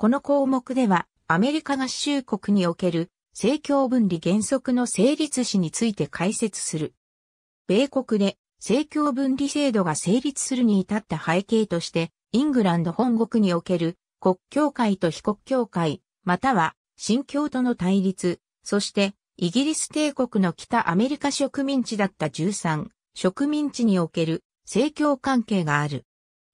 この項目では、アメリカ合衆国における政教分離原則の成立史について解説する。米国で政教分離制度が成立するに至った背景として、イングランド本国における国教会と非国教会、または新教との対立、そしてイギリス帝国の北アメリカ植民地だった13植民地における政教関係がある。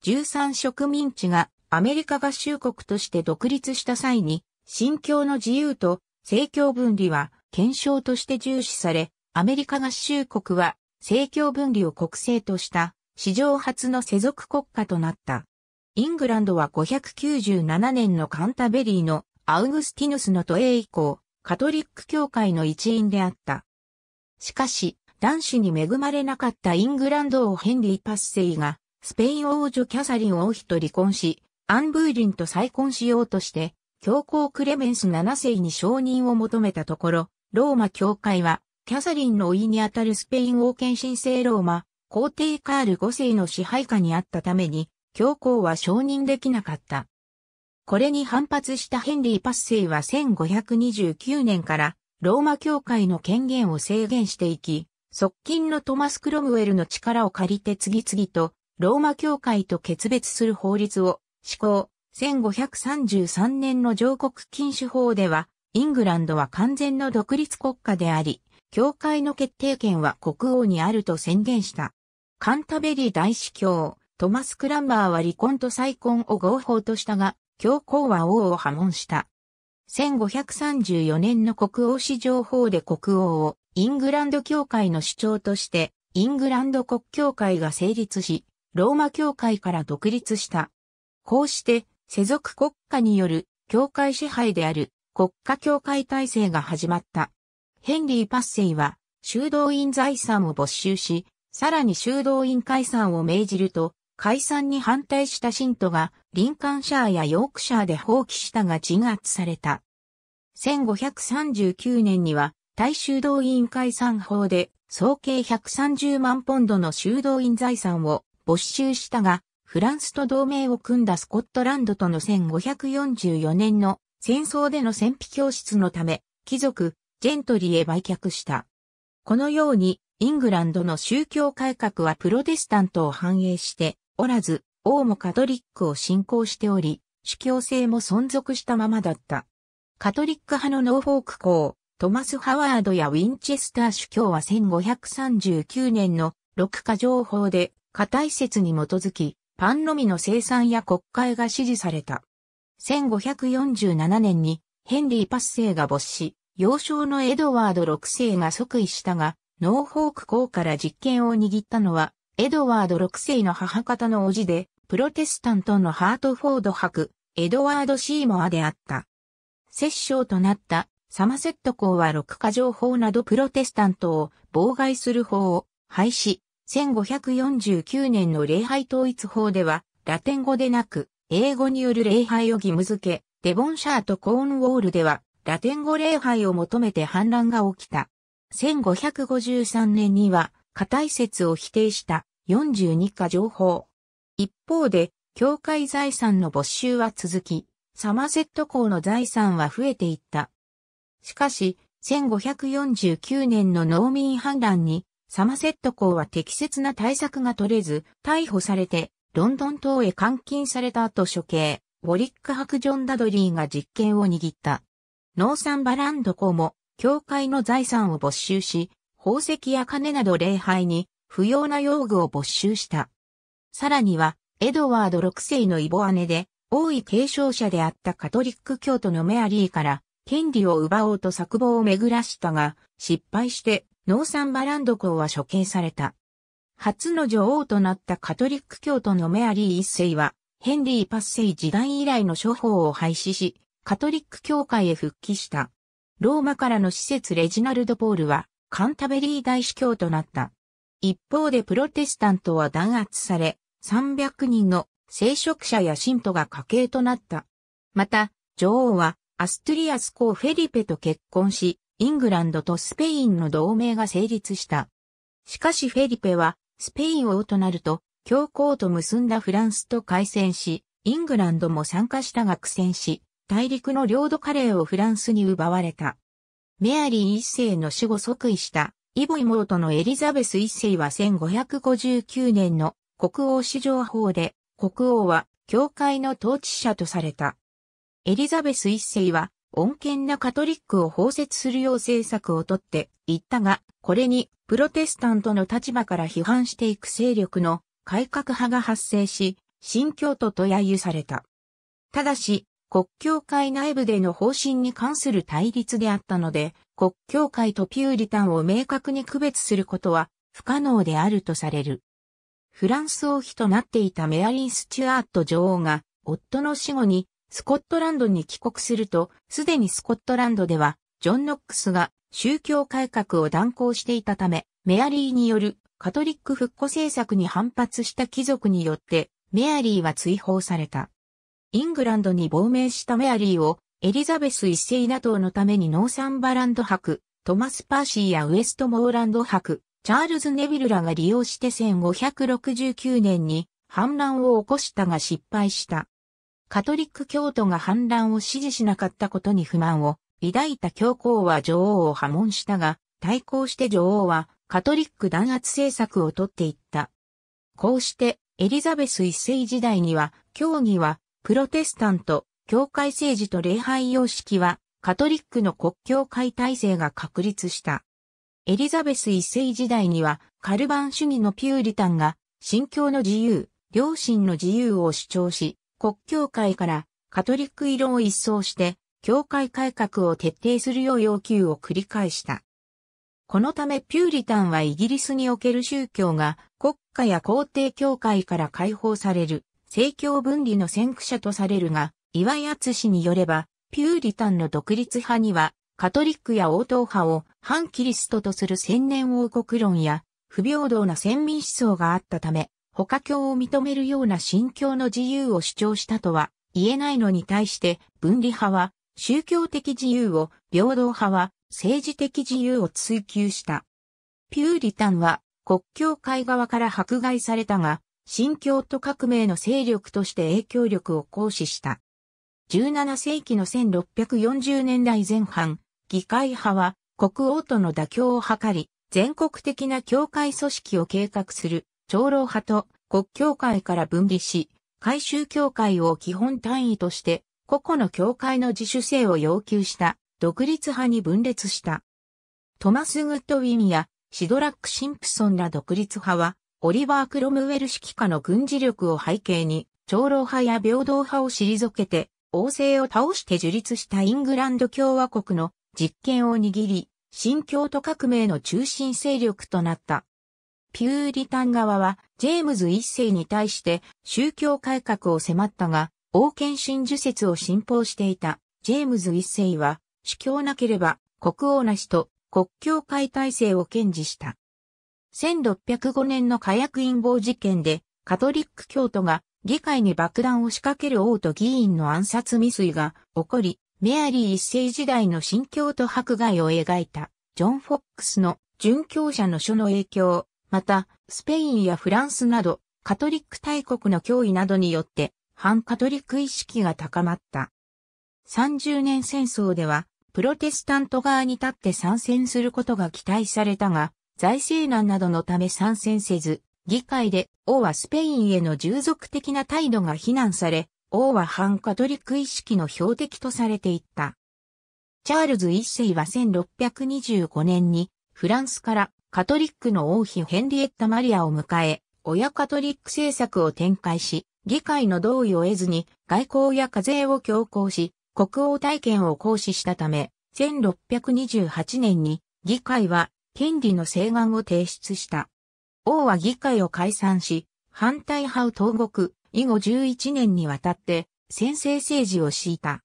13植民地がアメリカ合衆国として独立した際に、信教の自由と政教分離は検証として重視され、アメリカ合衆国は政教分離を国政とした史上初の世俗国家となった。イングランドは597年のカンタベリーのアウグスティヌスの都営以降、カトリック教会の一員であった。しかし、男子に恵まれなかったイングランド王ヘンリー・パッセイが、スペイン王女キャサリン王妃と離婚し、アン・ブーリンと再婚しようとして、教皇クレメンス7世に承認を求めたところ、ローマ教会は、キャサリンのいにあたるスペイン王権神聖ローマ、皇帝カール5世の支配下にあったために、教皇は承認できなかった。これに反発したヘンリー・パッセイは1529年からローマ教会の権限を制限していき、側近のトマス・クロムウェルの力を借りて次々とローマ教会と決別する法律を施行、1533年の上国禁止法では、イングランドは完全の独立国家であり、教会の決定権は国王にあると宣言した。カンタベリー大司教、トマス・クランマーは離婚と再婚を合法としたが、教皇は王を破門した。1534年の国王史上法で国王をイングランド教会の主張としてイングランド国教会が成立し、ローマ教会から独立した。こうして、世俗国家による教会支配である国家教会体制が始まった。ヘンリー・パッセイは、修道院財産を没収し、さらに修道院解散を命じると、解散に反対した信徒が、リンカンシャーやヨークシャーで放棄したが鎮圧された。1539年には、大修道院解散法で、総計130万ポンドの修道院財産を没収したが、フランスと同盟を組んだスコットランドとの1544年の戦争での戦費教室のため、貴族、ジェントリーへ売却した。このように、イングランドの宗教改革はプロテスタントを反映しておらず、王もカトリックを信仰しており、主教制も存続したままだった。カトリック派のノーフォーク校、トマス・ハワードやウィンチェスター主教は1539年の6か条法で、過体説に基づき、パンのみの生産や国会が支持された。1547年にヘンリー・パスセイが没し、幼少のエドワード6世が即位したが、ノーホーク公から実権を握ったのは、エドワード6世の母方の叔父で、プロテスタントのハートフォード伯、エドワード・シーモアであった。摂政となったサマセット公は六カ条法などプロテスタントを妨害する法を廃止、1549年の礼拝統一法では、ラテン語でなく、英語による礼拝を義務付け、デボンシャーとコーンウォールでは、ラテン語礼拝を求めて反乱が起きた。1553年には、固い説を否定した42か情報。一方で、教会財産の没収は続き、サマセット校の財産は増えていった。しかし、1549年の農民反乱にサマセット公は適切な対策が取れず、逮捕されて、ロンドン島へ監禁された後処刑、ウォリックハク・ジョン・ダドリーが実権を握った。ノーサンバランド公も、教会の財産を没収し、宝石や金など礼拝に、不要な用具を没収した。さらには、エドワード6世の異母姉で、王位継承者であったカトリック教徒のメアリーから、権利を奪おうと策謀を巡らしたが、失敗してノーサンバランド公は処刑された。初の女王となったカトリック教徒のメアリー一世は、ヘンリーパッセイ時代以来の処方を廃止し、カトリック教会へ復帰した。ローマからの施設レジナルド・ポールは、カンタベリー大司教となった。一方でプロテスタントは弾圧され、300人の聖職者や信徒が家系となった。また、女王はアストリアス公フェリペと結婚し、イングランドとスペインの同盟が成立した。しかしフェリペは、スペイン王となると、教皇と結んだフランスと開戦し、イングランドも参加したが苦戦し、大陸の領土カレーをフランスに奪われた。メアリー一世の死後即位した、イボ妹のエリザベス一世は1559年の国王史上法で、国王は教会の統治者とされた。エリザベス一世は穏健なカトリックを包摂するよう政策をとっていったが、これにプロテスタントの立場から批判していく勢力の改革派が発生し、新教徒と揶揄された。ただし、国教会内部での方針に関する対立であったので、国教会とピューリタンを明確に区別することは不可能であるとされる。フランス王妃となっていたメアリン・スチュアート女王が、夫の死後にスコットランドに帰国すると、すでにスコットランドでは、ジョン・ノックスが宗教改革を断行していたため、メアリーによるカトリック復古政策に反発した貴族によって、メアリーは追放された。イングランドに亡命したメアリーを、エリザベス一世などのためにノーサンバランド博、トマス・パーシーやウエストモーランド博、チャールズ・ネビルらが利用して1569年に反乱を起こしたが失敗した。カトリック教徒が反乱を支持しなかったことに不満を抱いた教皇は女王を破門したが、対抗して女王はカトリック弾圧政策をとっていった。こうしてエリザベス一世時代には、教義はプロテスタント、教会政治と礼拝様式はカトリックの国教会体制が確立した。エリザベス一世時代にはカルバン主義のピューリタンが信教の自由、良心の自由を主張し、国教会からカトリック色を一掃して、教会改革を徹底するよう要求を繰り返した。このためピューリタンはイギリスにおける宗教が国家や皇帝教会から解放される政教分離の先駆者とされるが、岩井厚氏によれば、ピューリタンの独立派には、カトリックや応答派を反キリストとする千年王国論や、不平等な先民思想があったため、他教を認めるような信教の自由を主張したとは言えないのに対して分離派は宗教的自由を、平等派は政治的自由を追求した。ピューリタンは国教会側から迫害されたが、新教徒革命の勢力として影響力を行使した。17世紀の1640年代前半、議会派は国王との妥協を図り、全国的な教会組織を計画する長老派と国教会から分離し、改宗教会を基本単位として、個々の教会の自主性を要求した独立派に分裂した。トマス・グッドウィンやシドラック・シンプソンら独立派は、オリバー・クロムウェル指揮下の軍事力を背景に、長老派や平等派を退けて、王政を倒して樹立したイングランド共和国の実権を握り、新教徒革命の中心勢力となった。ピューリタン側は、ジェームズ一世に対して宗教改革を迫ったが、王権真珠説を信奉していた。ジェームズ一世は、主教なければ国王なしと国教会体制を堅持した。1605年の火薬陰謀事件で、カトリック教徒が議会に爆弾を仕掛ける王と議員の暗殺未遂が起こり、メアリー一世時代の新教徒迫害を描いた、ジョン・フォックスの殉教者の書の影響また、スペインやフランスなど、カトリック大国の脅威などによって、反カトリック意識が高まった。30年戦争では、プロテスタント側に立って参戦することが期待されたが、財政難などのため参戦せず、議会で王はスペインへの従属的な態度が非難され、王は反カトリック意識の標的とされていった。チャールズ一世は1625年にフランスからカトリックの王妃ヘンリエッタ・マリアを迎え、親カトリック政策を展開し、議会の同意を得ずに外交や課税を強行し、国王体験を行使したため、1628年に議会は権利の請願を提出した。王は議会を解散し、反対派を投獄、以後11年にわたって先制政治を敷いた。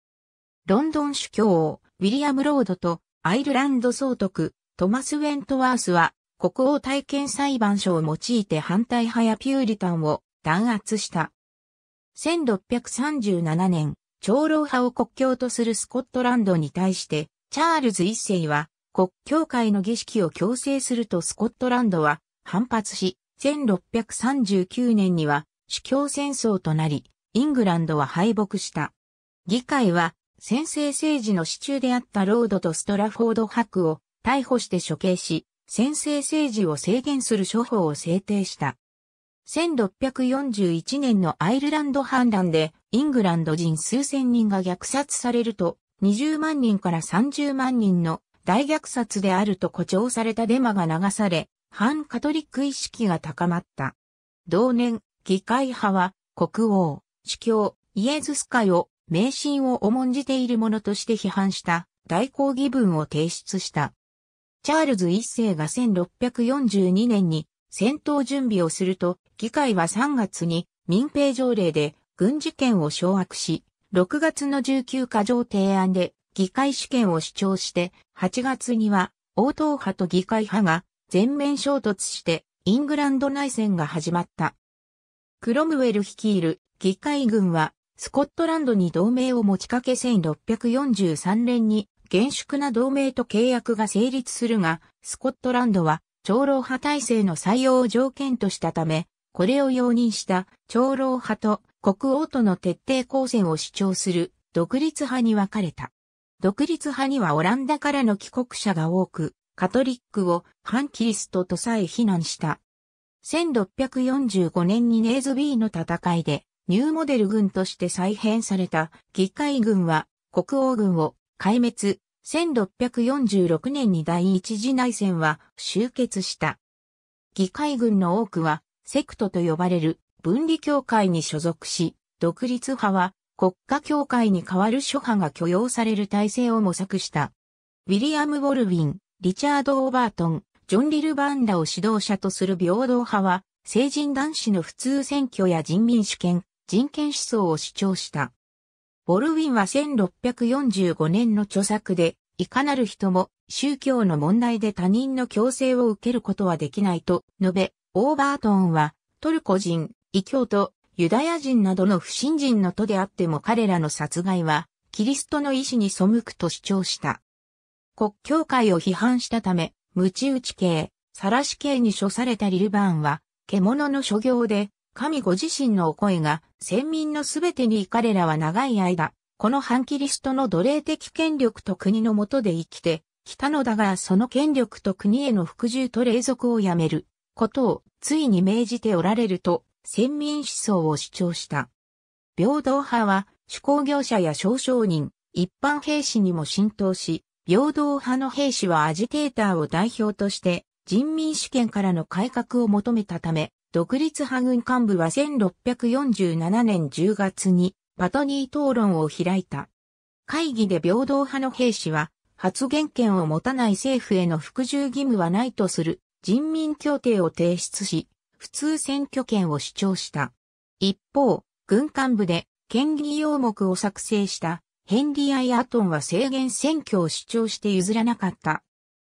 ロンドン主教王、ウィリアム・ロードとアイルランド総督、トマス・ウェントワースは国王体験裁判所を用いて反対派やピューリタンを弾圧した。1637年、長老派を国境とするスコットランドに対して、チャールズ一世は国教会の儀式を強制するとスコットランドは反発し、1639年には主教戦争となり、イングランドは敗北した。議会は先制政治の支柱であったロードとストラフォード伯を逮捕して処刑し、専制政治を制限する処方を制定した。1641年のアイルランド反乱で、イングランド人数千人が虐殺されると、20万人から30万人の大虐殺であると誇張されたデマが流され、反カトリック意識が高まった。同年、議会派は国王、主教、イエズス会を迷信を重んじているものとして批判した大抗議文を提出した。チャールズ一世が1642年に戦闘準備をすると、議会は3月に民兵条例で軍事権を掌握し、6月の19箇条提案で議会主権を主張して、8月には王党派と議会派が全面衝突してイングランド内戦が始まった。クロムウェル率いる議会軍はスコットランドに同盟を持ちかけ1643年に厳粛な同盟と契約が成立するが、スコットランドは長老派体制の採用を条件としたため、これを容認した長老派と国王との徹底抗戦を主張する独立派に分かれた。独立派にはオランダからの帰国者が多く、カトリックを反キリストとさえ非難した。1645年にネーズビーの戦いでニューモデル軍として再編された議会軍は国王軍を壊滅、1646年に第一次内戦は終結した。議会軍の多くは、セクトと呼ばれる分離協会に所属し、独立派は国家協会に代わる諸派が許容される体制を模索した。ウィリアム・ウォルウィン、リチャード・オーバートン、ジョン・リルバンらを指導者とする平等派は、成人男子の普通選挙や人民主権、人権思想を主張した。ボルウィンは1645年の著作で、いかなる人も宗教の問題で他人の強制を受けることはできないと述べ、オーバートンはトルコ人、異教徒、ユダヤ人などの不信人の徒であっても彼らの殺害は、キリストの意志に背くと主張した。国教会を批判したため、鞭打ち刑、晒し刑に処されたリルバーンは、獣の所業で、神ご自身のお声が、先民のすべてに彼らは長い間、この反キリストの奴隷的権力と国のもとで生きて、来たのだがその権力と国への服従と隷属をやめることをついに命じておられると、先民思想を主張した。平等派は、手工業者や少商人、一般兵士にも浸透し、平等派の兵士はアジテーターを代表として、人民主権からの改革を求めたため、独立派軍幹部は1647年10月にパトニー討論を開いた。会議で平等派の兵士は発言権を持たない政府への服従義務はないとする人民協定を提出し、普通選挙権を主張した。一方、軍幹部で権利要目を作成したヘンリー・アイ・アトンは制限選挙を主張して譲らなかった。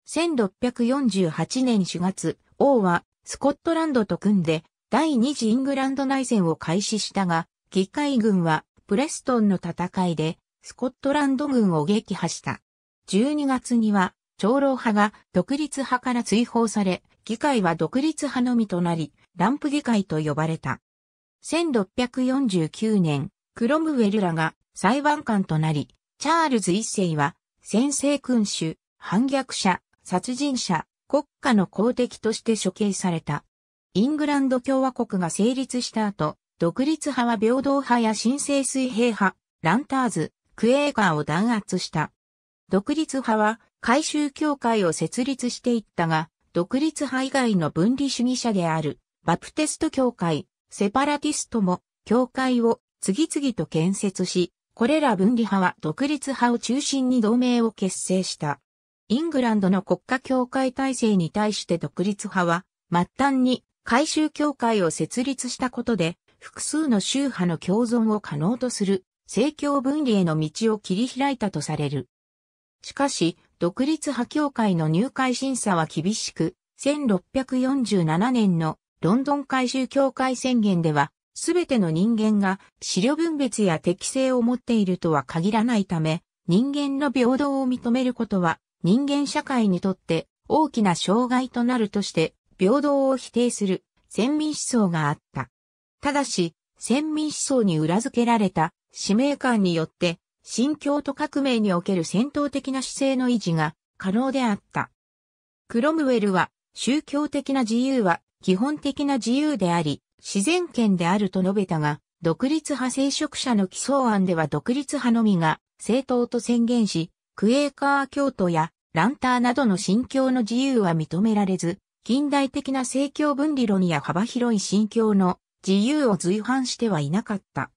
1648年4月、王はスコットランドと組んで第二次イングランド内戦を開始したが、議会軍はプレストンの戦いでスコットランド軍を撃破した。12月には長老派が独立派から追放され、議会は独立派のみとなり、ランプ議会と呼ばれた。1649年、クロムウェルらが裁判官となり、チャールズ一世は、先制君主、反逆者、殺人者、国家の公敵として処刑された。イングランド共和国が成立した後、独立派は平等派や新生水平派、ランターズ、クエーガーを弾圧した。独立派は改宗教会を設立していったが、独立派以外の分離主義者である、バプテスト教会、セパラティストも、教会を次々と建設し、これら分離派は独立派を中心に同盟を結成した。イングランドの国家協会体制に対して独立派は、末端に改宗協会を設立したことで、複数の宗派の共存を可能とする、政教分離への道を切り開いたとされる。しかし、独立派協会の入会審査は厳しく、1647年のロンドン改宗協会宣言では、すべての人間が資料分別や適性を持っているとは限らないため、人間の平等を認めることは人間社会にとって大きな障害となるとして平等を否定する先民思想があった。ただし、先民思想に裏付けられた使命感によって新教徒革命における戦闘的な姿勢の維持が可能であった。クロムウェルは宗教的な自由は基本的な自由であり、自然権であると述べたが、独立派聖職者の起草案では独立派のみが政党と宣言し、クエーカー教徒やランターなどの信教の自由は認められず、近代的な政教分離論や幅広い信教の自由を随伴してはいなかった。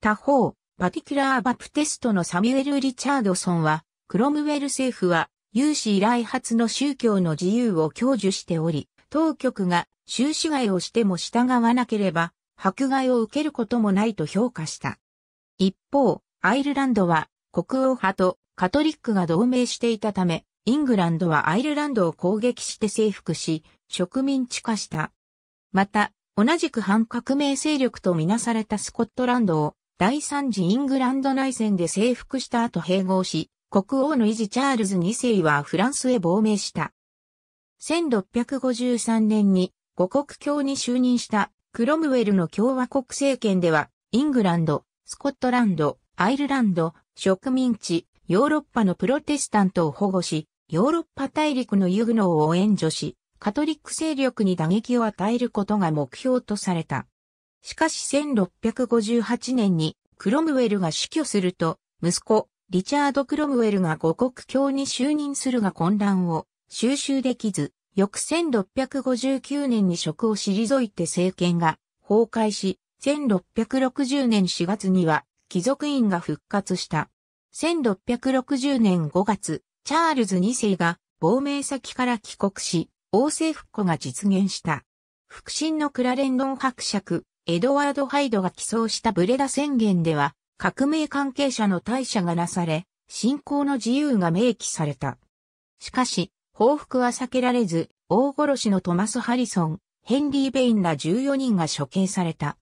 他方、パティキュラー・バプテストのサミュエル・リチャードソンは、クロムウェル政府は、有史以来初の宗教の自由を享受しており、当局が収支外をしても従わなければ、迫害を受けることもないと評価した。一方、アイルランドは国王派とカトリックが同盟していたため、イングランドはアイルランドを攻撃して征服し、植民地化した。また、同じく反革命勢力とみなされたスコットランドを第三次イングランド内戦で征服した後併合し、国王の維持チャールズ2世はフランスへ亡命した。1653年に五国教に就任したクロムウェルの共和国政権では、イングランド、スコットランド、アイルランド、植民地、ヨーロッパのプロテスタントを保護し、ヨーロッパ大陸のユグノーを援助し、カトリック勢力に打撃を与えることが目標とされた。しかし1658年にクロムウェルが死去すると、息子、リチャード・クロムウェルが五国教に就任するが混乱を収集できず、翌1659年に職を退いて政権が崩壊し、1660年4月には貴族院が復活した。1660年5月、チャールズ2世が亡命先から帰国し、王政復古が実現した。腹心のクラレンドン伯爵、エドワード・ハイドが起草したブレダ宣言では、革命関係者の退社がなされ、信仰の自由が明記された。しかし、報復は避けられず、大殺しのトマス・ハリソン、ヘンリー・ベインら14人が処刑された。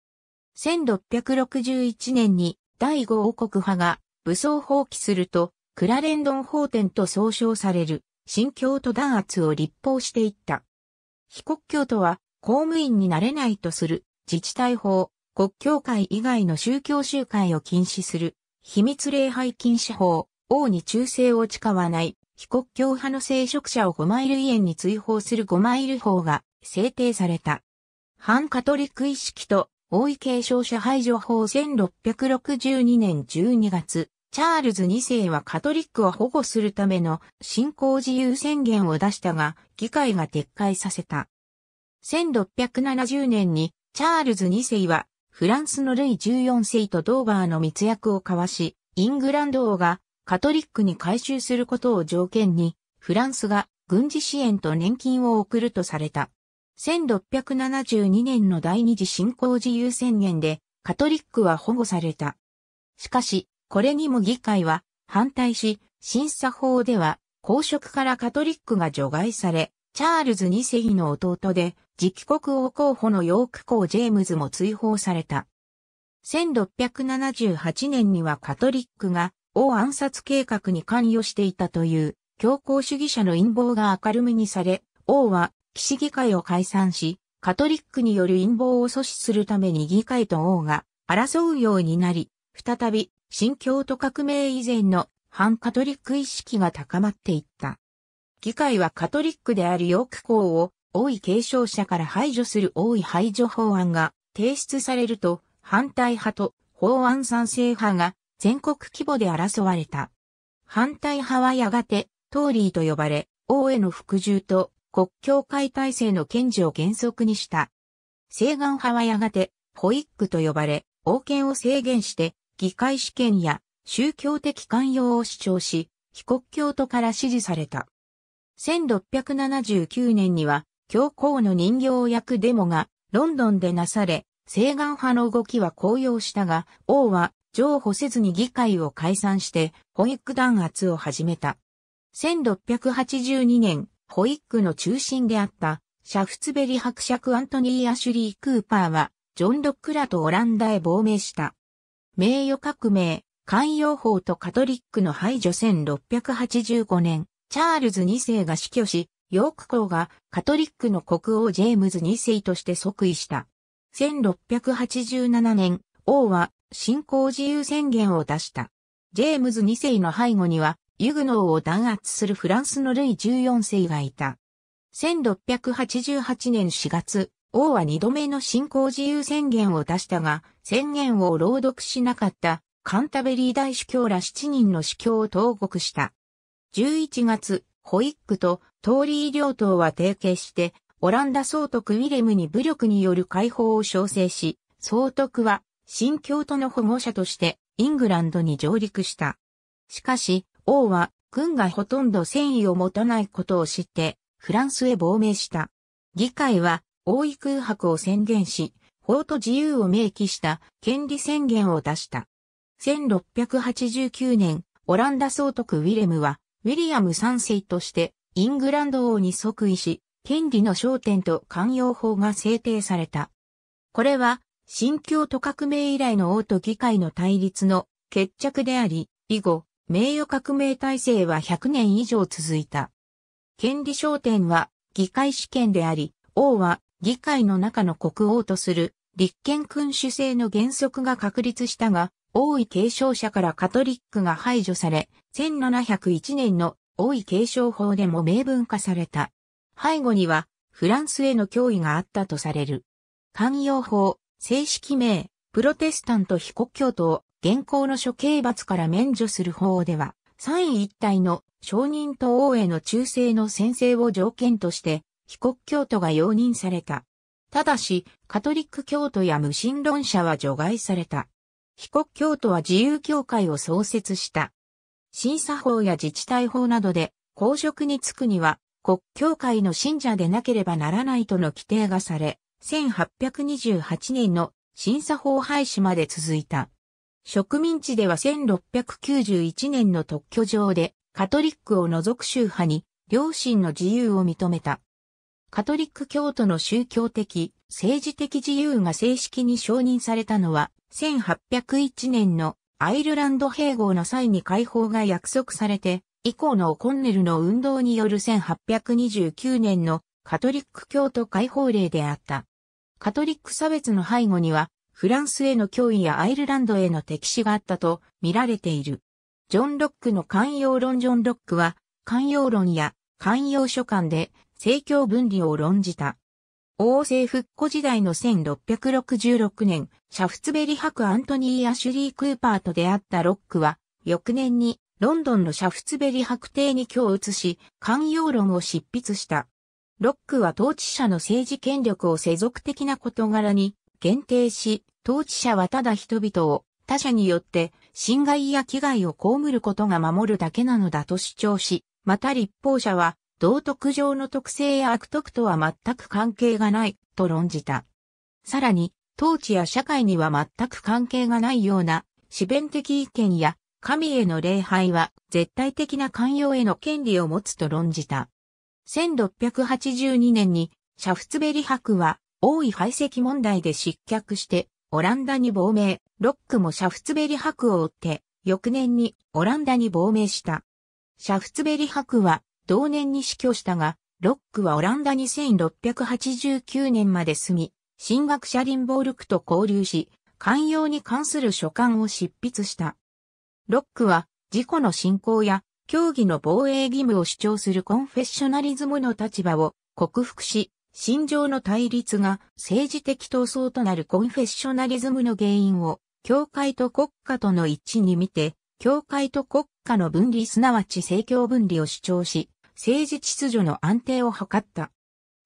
1661年に第五王国派が武装放棄すると、クラレンドン法典と総称される、新教徒弾圧を立法していった。非国教徒は、公務員になれないとする、自治体法、国教会以外の宗教集会を禁止する、秘密礼拝禁止法、王に忠誠を誓わない、非国教派の聖職者を5マイル以縁に追放する5マイル法が制定された。反カトリック意識と王位継承者排除法1662年12月、チャールズ2世はカトリックを保護するための信仰自由宣言を出したが、議会が撤回させた。1670年にチャールズ2世はフランスのルイ14世とドーバーの密約を交わし、イングランド王がカトリックに改収することを条件に、フランスが軍事支援と年金を送るとされた。1672年の第二次新興自由宣言で、カトリックは保護された。しかし、これにも議会は反対し、審査法では公職からカトリックが除外され、チャールズ2世の弟で、次期国王候補のヨーク公ジェームズも追放された。1678年にはカトリックが王暗殺計画に関与していたという強硬主義者の陰謀が明るみにされ、王は騎士議会を解散し、カトリックによる陰謀を阻止するために議会と王が争うようになり、再び新教徒革命以前の反カトリック意識が高まっていった。議会はカトリックであるヨークを王位継承者から排除する王位排除法案が提出されると反対派と法案賛成派が全国規模で争われた。反対派はやがてトーリーと呼ばれ、王への服従と国教会体制の堅持を原則にした。西岸派はやがて、ホイックと呼ばれ、王権を制限して、議会試験や宗教的寛容を主張し、非国教徒から支持された。1679年には、教皇の人形を焼くデモがロンドンでなされ、西岸派の動きは高揚したが、王は譲歩せずに議会を解散して、保育弾圧を始めた。1682年、ホイックの中心であった、シャフツベリ伯爵アントニー・アシュリー・クーパーは、ジョン・ロックラとオランダへ亡命した。名誉革命、寛容法とカトリックの排除1685年、チャールズ2世が死去し、ヨーク公がカトリックの国王ジェームズ2世として即位した。1687年、王は信仰自由宣言を出した。ジェームズ2世の背後にはユグノーを弾圧するフランスのルイ14世がいた。1688年4月、王は二度目の信仰自由宣言を出したが、宣言を朗読しなかったカンタベリー大主教ら7人の主教を投獄した。11月、ホイックとトーリー両党は提携して、オランダ総督ウィレムに武力による解放を招請し、総督は新教徒の保護者としてイングランドに上陸した。しかし、王は軍がほとんど戦意を持たないことを知って、フランスへ亡命した。議会は王位空白を宣言し、法と自由を明記した権利宣言を出した。1689年、オランダ総督ウィレムは、ウィリアム3世としてイングランド王に即位し、権利の焦点と寛容法が制定された。これは、新教都革命以来の王と議会の対立の決着であり、以後、名誉革命体制は100年以上続いた。権利焦点は議会主権であり、王は議会の中の国王とする立憲君主制の原則が確立したが、王位継承者からカトリックが排除され、1701年の王位継承法でも明文化された。背後にはフランスへの脅威があったとされる。寛容法、正式名、プロテスタント非国教徒を現行の処刑罰から免除する法では、三位一体の証人と王への忠誠の宣誓を条件として、被告教徒が容認された。ただし、カトリック教徒や無神論者は除外された。被告教徒は自由教会を創設した。審査法や自治体法などで、公職に就くには、国教会の信者でなければならないとの規定がされ、1828年の審査法廃止まで続いた。植民地では1691年の特許上で、カトリックを除く宗派に、両親の自由を認めた。カトリック教徒の宗教的、政治的自由が正式に承認されたのは、1801年のアイルランド併合の際に解放が約束されて、以降のコンネルの運動による1829年のカトリック教徒解放令であった。カトリック差別の背後には、フランスへの脅威やアイルランドへの敵視があったと見られている。ジョン・ロックの寛容論ジョン・ロックは、寛容論や寛容書簡で政教分離を論じた。王政復古時代の1666年、シャフツベリ博アントニー・アシュリー・クーパーと出会ったロックは、翌年にロンドンのシャフツベリ博邸に居移し、寛容論を執筆した。ロックは統治者の政治権力を世俗的な事柄に限定し、統治者はただ人々を他者によって侵害や危害を被ることが守るだけなのだと主張し、また立法者は道徳上の特性や悪徳とは全く関係がないと論じた。さらに、統治や社会には全く関係がないような、自弁的意見や神への礼拝は絶対的な寛容への権利を持つと論じた。1682年にシャフツベリ博は王位排斥問題で失脚してオランダに亡命、ロックもシャフツベリ博を追って、翌年にオランダに亡命した。シャフツベリ博は同年に死去したが、ロックはオランダに1689年まで住み、進学者リンボールクと交流し、寛容に関する書簡を執筆した。ロックは、自己の信仰や、競技の防衛義務を主張するコンフェッショナリズムの立場を克服し、心情の対立が政治的闘争となるコンフェッショナリズムの原因を、教会と国家との一致に見て、教会と国家の分離すなわち政教分離を主張し、政治秩序の安定を図った。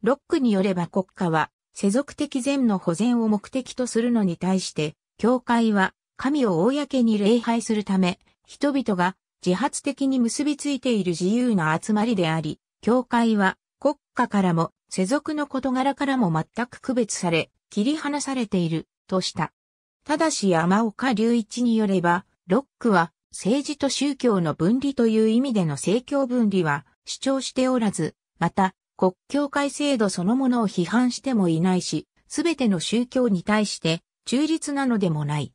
ロックによれば国家は、世俗的善の保全を目的とするのに対して、教会は神を公に礼拝するため、人々が自発的に結びついている自由な集まりであり、教会は国家からも世俗の事柄からも全く区別され、切り離されている、とした。ただし山岡隆一によれば、ロックは政治と宗教の分離という意味での政教分離は主張しておらず、また国教会制度そのものを批判してもいないし、すべての宗教に対して中立なのでもない。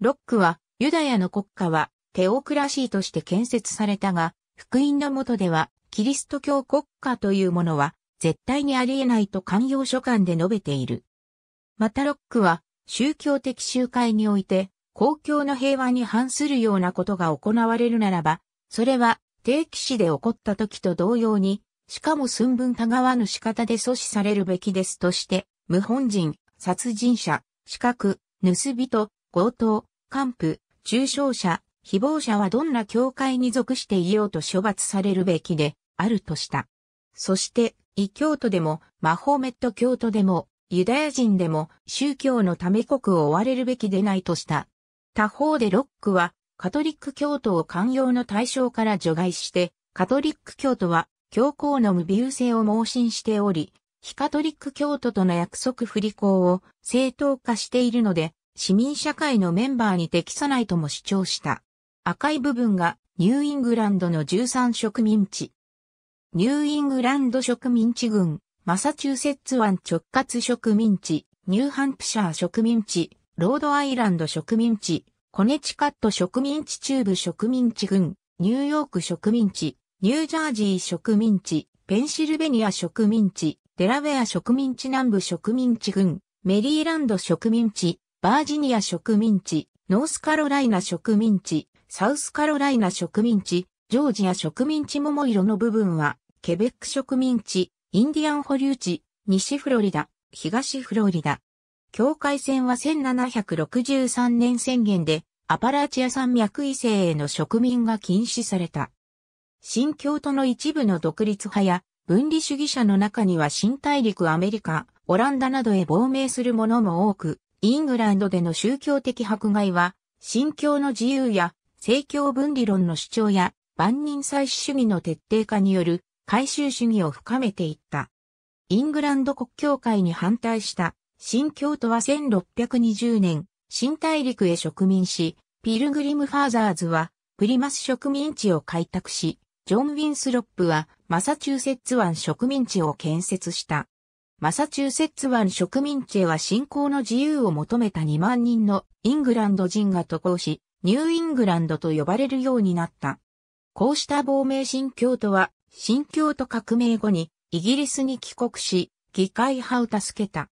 ロックはユダヤの国家はテオクラシーとして建設されたが、福音のもとではキリスト教国家というものは絶対にありえないと寛容書簡で述べている。またロックは宗教的集会において公共の平和に反するようなことが行われるならば、それは定期史で起こった時と同様に、しかも寸分たがわぬ仕方で阻止されるべきですとして、無本人、殺人者、資格、盗人、強盗、還付、中傷者、誹謗者はどんな教会に属していようと処罰されるべきで、あるとした。そして、異教徒でも、マホメット教徒でも、ユダヤ人でも、宗教のため国を追われるべきでないとした。他方でロックは、カトリック教徒を寛容の対象から除外して、カトリック教徒は、教皇の無病性を盲信しており、非カトリック教徒との約束不履行を正当化しているので、市民社会のメンバーに適さないとも主張した。赤い部分がニューイングランドの13植民地、ニューイングランド植民地軍、マサチューセッツ湾直轄植民地、ニューハンプシャー植民地、ロードアイランド植民地、コネチカット植民地中部植民地軍、ニューヨーク植民地、ニュージャージー植民地、ペンシルベニア植民地、デラウェア植民地南部植民地軍、メリーランド植民地、バージニア植民地、ノースカロライナ植民地、サウスカロライナ植民地、ジョージア植民地桃色の部分は、ケベック植民地、インディアン保留地、西フロリダ、東フロリダ。境界線は1763年宣言で、アパラチア山脈異性への植民が禁止された。新教徒の一部の独立派や分離主義者の中には新大陸アメリカ、オランダなどへ亡命する者も多く、イングランドでの宗教的迫害は、新教の自由や、政教分離論の主張や、万人祭祀主義の徹底化による回収主義を深めていった。イングランド国教会に反対した新教徒は1620年、新大陸へ植民し、ピルグリム・ファーザーズはプリマス植民地を開拓し、ジョン・ウィンスロップはマサチューセッツ湾植民地を建設した。マサチューセッツ湾植民地へは信仰の自由を求めた2万人のイングランド人が渡航し、ニューイングランドと呼ばれるようになった。こうした亡命新教徒は新京と革命後にイギリスに帰国し、議会派を助けた。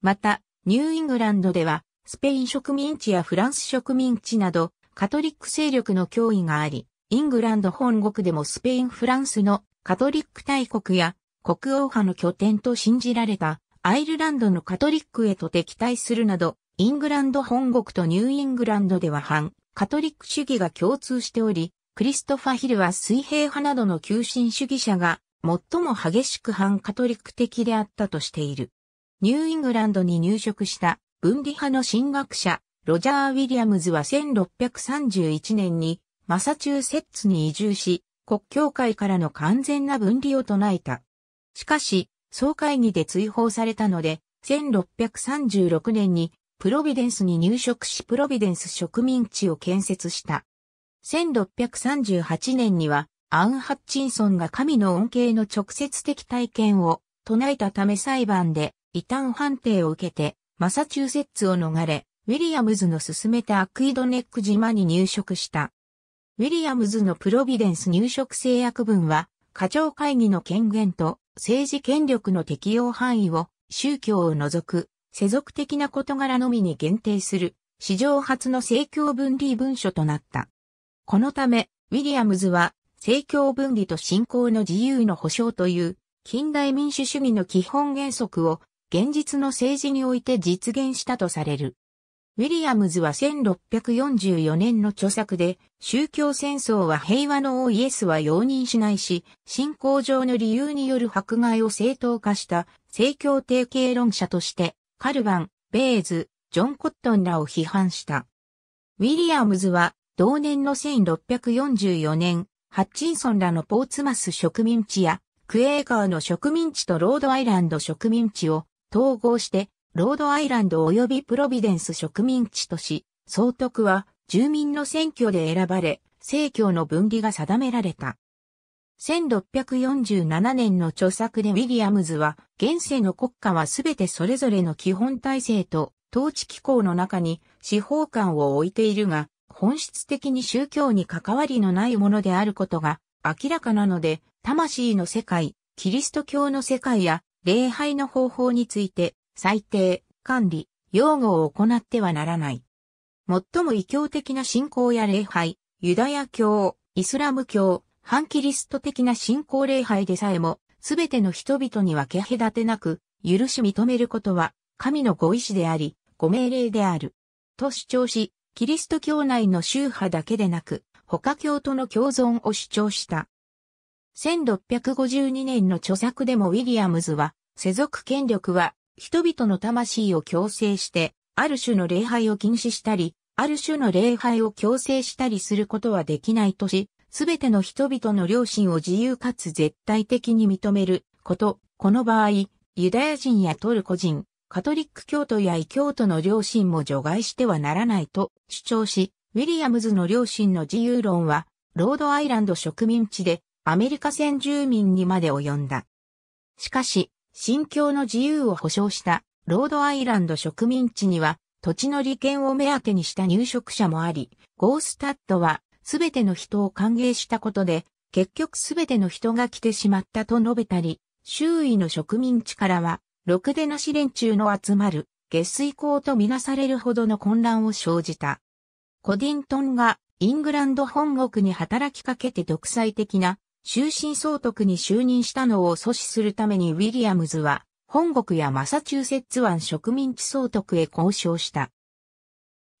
また、ニューイングランドでは、スペイン植民地やフランス植民地など、カトリック勢力の脅威があり、イングランド本国でもスペイン・フランスのカトリック大国や国王派の拠点と信じられたアイルランドのカトリックへと敵対するなど、イングランド本国とニューイングランドでは反カトリック主義が共通しており、クリストファヒルは水平派などの急進主義者が最も激しく反カトリック的であったとしている。ニューイングランドに入植した分離派の神学者、ロジャー・ウィリアムズは1631年にマサチューセッツに移住し、国教会からの完全な分離を唱えた。しかし、総会議で追放されたので、1636年にプロビデンスに入植しプロビデンス植民地を建設した。1638年には、アン・ハッチンソンが神の恩恵の直接的体験を唱えたため裁判で異端判定を受けて、マサチューセッツを逃れ、ウィリアムズの進めたアクイドネック島に入植した。ウィリアムズのプロビデンス入植制約文は、課長会議の権限と政治権力の適用範囲を宗教を除く世俗的な事柄のみに限定する史上初の政教分離文書となった。このため、ウィリアムズは、政教分離と信仰の自由の保障という、近代民主主義の基本原則を、現実の政治において実現したとされる。ウィリアムズは1644年の著作で、宗教戦争は平和の王イエスは容認しないし、信仰上の理由による迫害を正当化した政教提携論者として、カルバン、ベーズ、ジョン・コットンらを批判した。ウィリアムズは同年の1644年、ハッチンソンらのポーツマス植民地や、クエーカーの植民地とロードアイランド植民地を統合して、ロードアイランド及びプロビデンス植民地とし、総督は住民の選挙で選ばれ、政教の分離が定められた。1647年の著作でウィリアムズは、現世の国家はすべてそれぞれの基本体制と統治機構の中に司法官を置いているが、本質的に宗教に関わりのないものであることが明らかなので、魂の世界、キリスト教の世界や礼拝の方法について、最低、管理、擁護を行ってはならない。最も異教的な信仰や礼拝、ユダヤ教、イスラム教、反キリスト的な信仰礼拝でさえも、すべての人々に分け隔てなく、許し認めることは、神のご意志であり、ご命令である。と主張し、キリスト教内の宗派だけでなく、他教との共存を主張した。1652年の著作でもウィリアムズは、世俗権力は人々の魂を強制して、ある種の礼拝を禁止したり、ある種の礼拝を強制したりすることはできないとし、すべての人々の良心を自由かつ絶対的に認めること、この場合、ユダヤ人やトルコ人、カトリック教徒や異教徒の両親も除外してはならないと主張し、ウィリアムズの両親の自由論は、ロードアイランド植民地でアメリカ先住民にまで及んだ。しかし、信教の自由を保障したロードアイランド植民地には土地の利権を目当てにした入植者もあり、ゴースタッドはすべての人を歓迎したことで、結局すべての人が来てしまったと述べたり、周囲の植民地からはろくでなし連中の集まる、下水港とみなされるほどの混乱を生じた。コディントンがイングランド本国に働きかけて独裁的な終身総督に就任したのを阻止するためにウィリアムズは本国やマサチューセッツ湾植民地総督へ交渉した。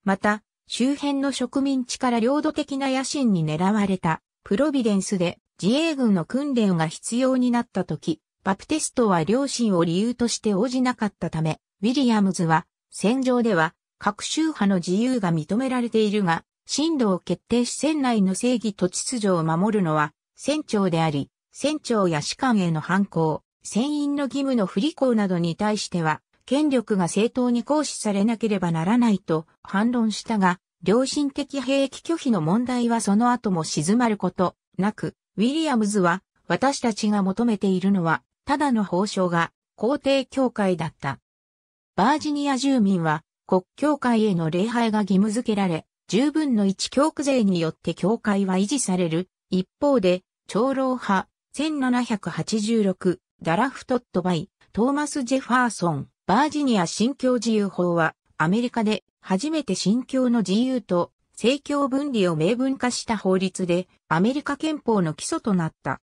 また、周辺の植民地から領土的な野心に狙われたプロビデンスで自衛軍の訓練が必要になった時、バプテストは両親を理由として応じなかったため、ウィリアムズは、戦場では、各宗派の自由が認められているが、進路を決定し船内の正義と秩序を守るのは、船長であり、船長や士官への反抗、船員の義務の不履行などに対しては、権力が正当に行使されなければならないと反論したが、良心的兵役拒否の問題はその後も静まることなく、ウィリアムズは私たちが求めているのはただの法相が皇帝教会だった。バージニア住民は国教会への礼拝が義務付けられ、十分の一教区税によって教会は維持される。一方で、長老派、1786、ダラフトットバイ、トーマス・ジェファーソン、バージニア信教自由法は、アメリカで初めて信教の自由と政教分離を明文化した法律で、アメリカ憲法の基礎となった。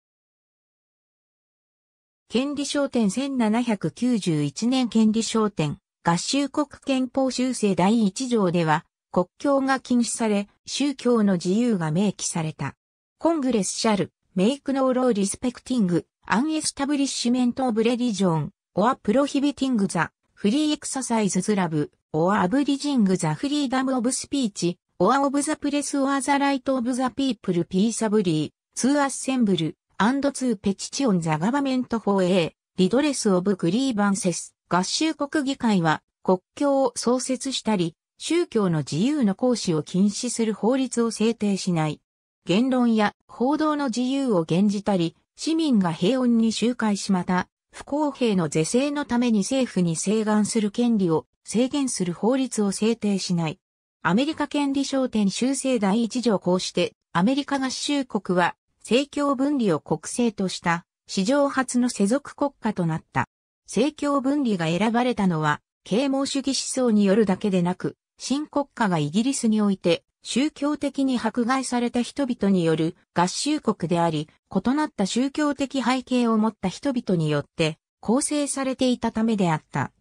権利商店1791年権利商店合衆国憲法修正第1条では国境が禁止され宗教の自由が明記された。コングレスシャル、メイクノーローリスペクティング、アンエスタブリッシュメントオブレリジョン、オアプロヒビティングザ、フリーエクササイズズラブ、オアアブリジングザフリーダムオブスピーチ、オアオブザプレスオアザライトオブザピープルピーサブリー、ツーアッセンブル、2ペチチオン・ザ・ガバメント・法 a リドレス・オブ・グリーバンセス。合衆国議会は国境を創設したり、宗教の自由の行使を禁止する法律を制定しない。言論や報道の自由を減じたり、市民が平穏に集会しまた、不公平の是正のために政府に請願する権利を制限する法律を制定しない。アメリカ権利商店修正第一条こうして、アメリカ合衆国は政教分離を国政とした史上初の世俗国家となった。政教分離が選ばれたのは、啓蒙主義思想によるだけでなく、新国家がイギリスにおいて宗教的に迫害された人々による合衆国であり、異なった宗教的背景を持った人々によって構成されていたためであった。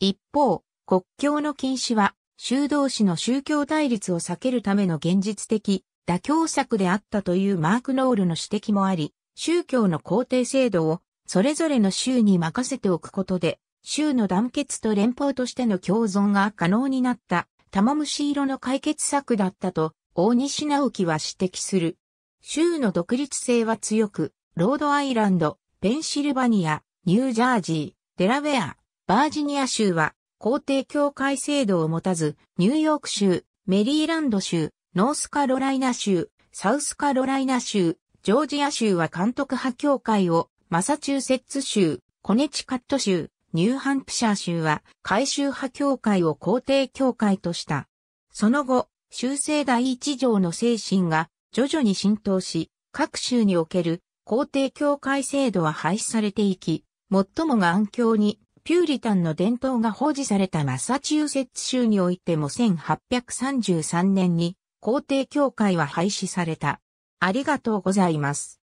一方、国境の禁止は、修道士の宗教対立を避けるための現実的妥協策であったというマーク・ノールの指摘もあり、宗教の皇帝制度をそれぞれの州に任せておくことで、州の団結と連邦としての共存が可能になった玉虫色の解決策だったと大西直樹は指摘する。州の独立性は強く、ロードアイランド、ペンシルバニア、ニュージャージー、デラウェア、バージニア州は、皇帝協会制度を持たず、ニューヨーク州、メリーランド州、ノースカロライナ州、サウスカロライナ州、ジョージア州は監督派協会を、マサチューセッツ州、コネチカット州、ニューハンプシャー州は改修派協会を皇帝協会とした。その後、修正第一条の精神が徐々に浸透し、各州における皇帝協会制度は廃止されていき、最もが暗にピューリタンの伝統が保持されたマサチューセッツ州においても1833年に皇帝協会は廃止された。ありがとうございます。